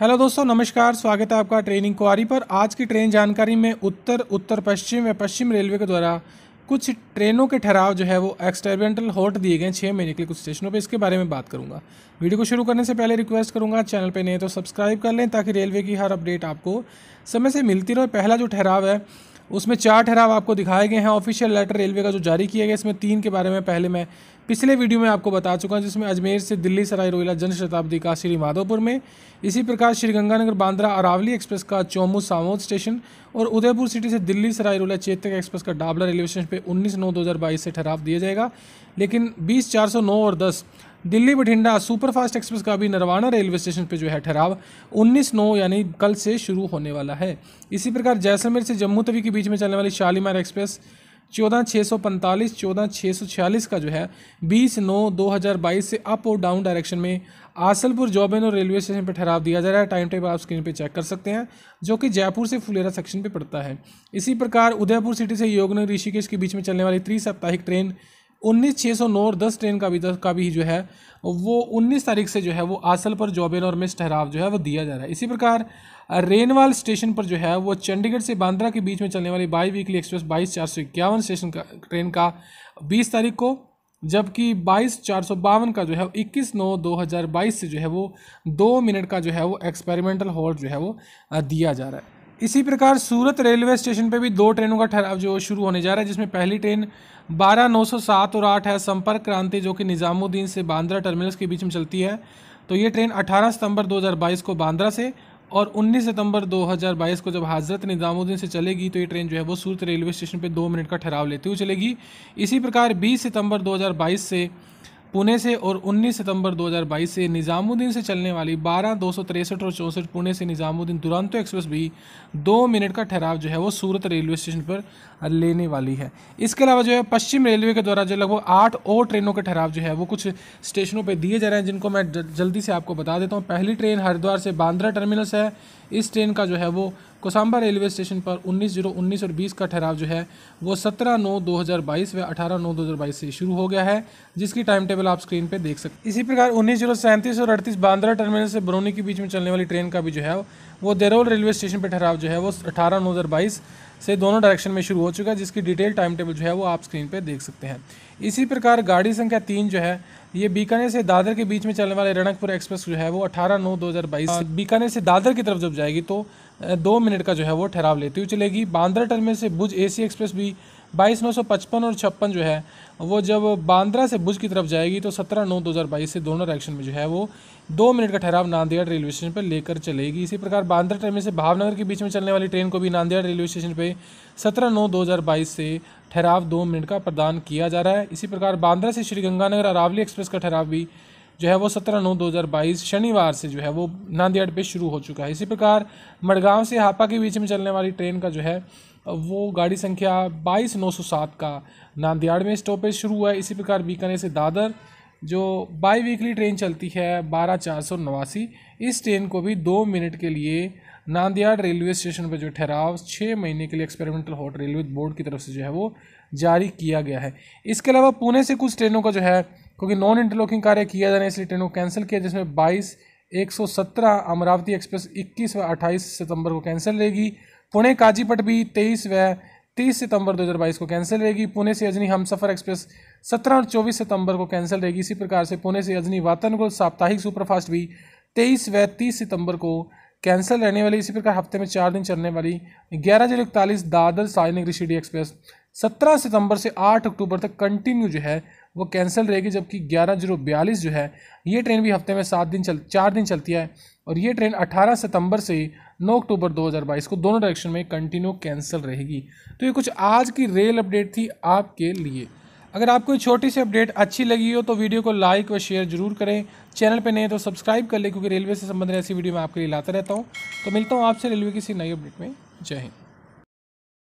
hello दोस्तों नमस्कार स्वागत है आपका ट्रेनिंग क्वारी पर आज की ट्रेन जानकारी में उत्तर उत्तर पश्चिम व पश्चिम रेलवे के द्वारा कुछ ट्रेनों के ठहराव जो है वो एक्सटर्मेंटल होल्ट दिए गए छः महीने के लिए कुछ स्टेशनों पर इसके बारे में बात करूंगा वीडियो को शुरू करने से पहले रिक्वेस्ट करूंगा चैनल पर नहीं तो सब्सक्राइब कर लें ताकि रेलवे की हर अपडेट आपको समय से मिलती रहे पहला जो ठहराव है उसमें चार ठहराव आपको दिखाए गए हैं ऑफिशियल लेटर रेलवे का जो जारी किया गया इसमें तीन के बारे में पहले मैं पिछले वीडियो में आपको बता चुका हूँ जिसमें अजमेर से दिल्ली सराय रोहिला जनशताब्दी का श्री माधोपुर में इसी प्रकार श्रीगंगानगर बांद्रा अरावली एक्सप्रेस का चौमू सामोद स्टेशन और उदयपुर सिटी से दिल्ली सराय रोहिला चेतक एक्सप्रेस का डाबला रेलवे स्टेशन पर उन्नीस नौ दो से ठहराव दिया जाएगा लेकिन बीस चार सौ नौ और दस दिल्ली बठिंडा सुपरफास्ट एक्सप्रेस का भी नरवाना रेलवे स्टेशन पर जो है ठहराव 19 नौ यानी कल से शुरू होने वाला है इसी प्रकार जैसलमेर से जम्मू तवी के बीच में चलने वाली शालीमार एक्सप्रेस चौदह छः सौ पैंतालीस चौदह छः सौ छियालीस का जो है बीस नौ दो हज़ार बाईस से अप और डाउन डायरेक्शन में आसलपुर जॉबेन और रेलवे स्टेशन पर ठहराव दिया जा रहा है टाइम टेबल आप स्क्रीन पर चेक कर सकते हैं जो कि जयपुर से फुलेरा सेक्शन पर पड़ता है इसी प्रकार उदयपुर सिटी से योगनगर ऋषिकेश के बीच में चलने वाली त्रिसाप्ताहिक ट्रेन उन्नीस छः सौ नौ और दस ट्रेन का भी दस का भी जो है वो उन्नीस तारीख से जो है वो आसल पर जॉबेन और मिस ठहराव जो है वो दिया जा रहा है इसी प्रकार रेनवाल स्टेशन पर जो है वो चंडीगढ़ से बांद्रा के बीच में चलने वाली बाई वीकली एक्सप्रेस बाईस चार सौ इक्यावन स्टेशन का ट्रेन का बीस तारीख को जबकि बाईस चार सौ बावन का जो है इक्कीस नौ दो हज़ार बाईस से जो है वो दो मिनट का जो है वो एक्सपेरिमेंटल हॉल्ट जो है वो दिया जा रहा है इसी प्रकार सूरत रेलवे स्टेशन पर भी दो ट्रेनों का ठहराव जो शुरू होने जा रहा है जिसमें पहली ट्रेन बारह नौ सौ सात और आठ है संपर्क क्रांति जो कि निज़ामुद्दीन से बांद्रा टर्मिनस के बीच में चलती है तो ये ट्रेन 18 सितंबर 2022 को बांद्रा से और 19 सितंबर 2022 को जब हज़रत निज़ामुद्दीन से चलेगी तो ये ट्रेन जो है वो सूरत रेलवे स्टेशन पर दो मिनट का ठहराव लेते हुए चलेगी इसी प्रकार बीस सितम्बर दो से पुणे से और 19 सितंबर 2022 से निज़ामुद्दीन से चलने वाली बारह दो और चौंसठ पुणे से निज़ामुद्दीन दुरंतो एक्सप्रेस भी दो मिनट का ठहराव जो है वो सूरत रेलवे स्टेशन पर लेने वाली है इसके अलावा जो है पश्चिम रेलवे के द्वारा जो लगभग आठ और ट्रेनों के ठहराव जो है वो कुछ स्टेशनों पर दिए जा रहे हैं जिनको मैं जल्दी से आपको बता देता हूँ पहली ट्रेन हरिद्वार से बांद्रा टर्मिनस है इस ट्रेन का जो है वो कोसाम्बा रेलवे स्टेशन पर 19 जीरो उन्नीस और 20 का ठहराव जो है वो 17 नौ 2022 व 18 नौ 2022 से शुरू हो गया है जिसकी टाइम टेबल आप स्क्रीन पे देख सकते इसी प्रकार उन्नीस जीरो सैंतीस और अड़तीस बांद्रा टर्मिनल से बरौनी के बीच में चलने वाली ट्रेन का भी जो है वो देरोल रेलवे स्टेशन पर ठहराव जो है वो अठारह नौ हज़ार बाईस से दोनों डायरेक्शन में शुरू हो चुका है जिसकी डिटेल टाइम टेबल जो है वो आप स्क्रीन पर देख सकते हैं इसी प्रकार गाड़ी संख्या तीन जो है ये बीकानेर से दादर के बीच में चलने वाले रणकपुर एक्सप्रेस जो है वो अठारह नौ दो हज़ार बाईस बीकानेर से दादर की तरफ जब जाएगी तो दो मिनट का जो है वो ठहराव लेती हुई चलेगी बांद्रा टर्मिनल से भुज एसी एक्सप्रेस भी बाईस नौ सौ पचपन और छप्पन जो है वो जब बांद्रा से भुज की तरफ जाएगी तो सत्रह नौ दो हज़ार बाईस से दोनों डायरेक्शन में जो है वो दो मिनट का ठहराव नांदेड़ रेलवे स्टेशन पर लेकर चलेगी इसी प्रकार बांद्रा टर्मिनल से भावनगर के बीच में चलने वाली ट्रेन को भी नांदेड़ रेलवे स्टेशन पर सत्रह नौ दो हज़ार बाईस से ठहराव दो मिनट का प्रदान किया जा रहा है इसी प्रकार बांद्रा से श्रीगंगानगर अरावली एक्सप्रेस का ठहराव भी जो है वो सत्रह नौ दो हज़ार बाईस शनिवार से जो है वो नांदेड़ पे शुरू हो चुका है इसी प्रकार मडगांव से हापा के बीच में चलने वाली ट्रेन का जो है वो गाड़ी संख्या बाईस नौ सौ सात का नांदेड़ में स्टॉपेज शुरू हुआ है इसी प्रकार बीकानेर से दादर जो बाई वीकली ट्रेन चलती है बारह चार सौ नवासी इस ट्रेन को भी दो मिनट के लिए नांदियाड रेलवे स्टेशन पर जो ठहराव छः महीने के लिए एक्सपेरिमेंटल हॉट रेलवे बोर्ड की तरफ से जो है वो जारी किया गया है इसके अलावा पुणे से कुछ ट्रेनों का जो है क्योंकि नॉन इंटरलॉकिंग कार्य किया जाने इसलिए ट्रेनों को कैंसिल किया जिसमें बाईस एक सौ सत्रह अमरावती एक्सप्रेस इक्कीस व अट्ठाईस सितंबर को कैंसिल रहेगी पुणे काजीपट भी तेईस व तीस सितंबर 2022 को कैंसिल रहेगी पुणे से अजनी हमसफर एक्सप्रेस 17 और 24 सितंबर को कैंसिल रहेगी इसी प्रकार से पुणे से अजनी वातानुकूल साप्ताहिक सुपरफास्ट भी तेईस व तीस सितंबर को कैंसिल रहने वाली इसी प्रकार हफ्ते में चार दिन चलने वाली ग्यारह जिले इकतालीस दादर सायनिक ऋषिडी एक्सप्रेस सत्रह सितंबर से आठ अक्टूबर तक कंटिन्यू जो है वो कैंसिल रहेगी जबकि ग्यारह जीरो बयालीस जो है ये ट्रेन भी हफ्ते में सात दिन चल चार दिन चलती है और ये ट्रेन 18 सितंबर से नौ अक्टूबर 2022 को दोनों डायरेक्शन में कंटिन्यू कैंसिल रहेगी तो ये कुछ आज की रेल अपडेट थी आपके लिए अगर आपको ये छोटी सी अपडेट अच्छी लगी हो तो वीडियो को लाइक व शेयर जरूर करें चैनल पर नहीं तो सब्सक्राइब कर लें क्योंकि रेलवे से संबंधित ऐसी वीडियो मैं आपके लिए लाता रहता हूँ तो मिलता हूँ आपसे रेलवे किसी नई अपडेट में जय हिंद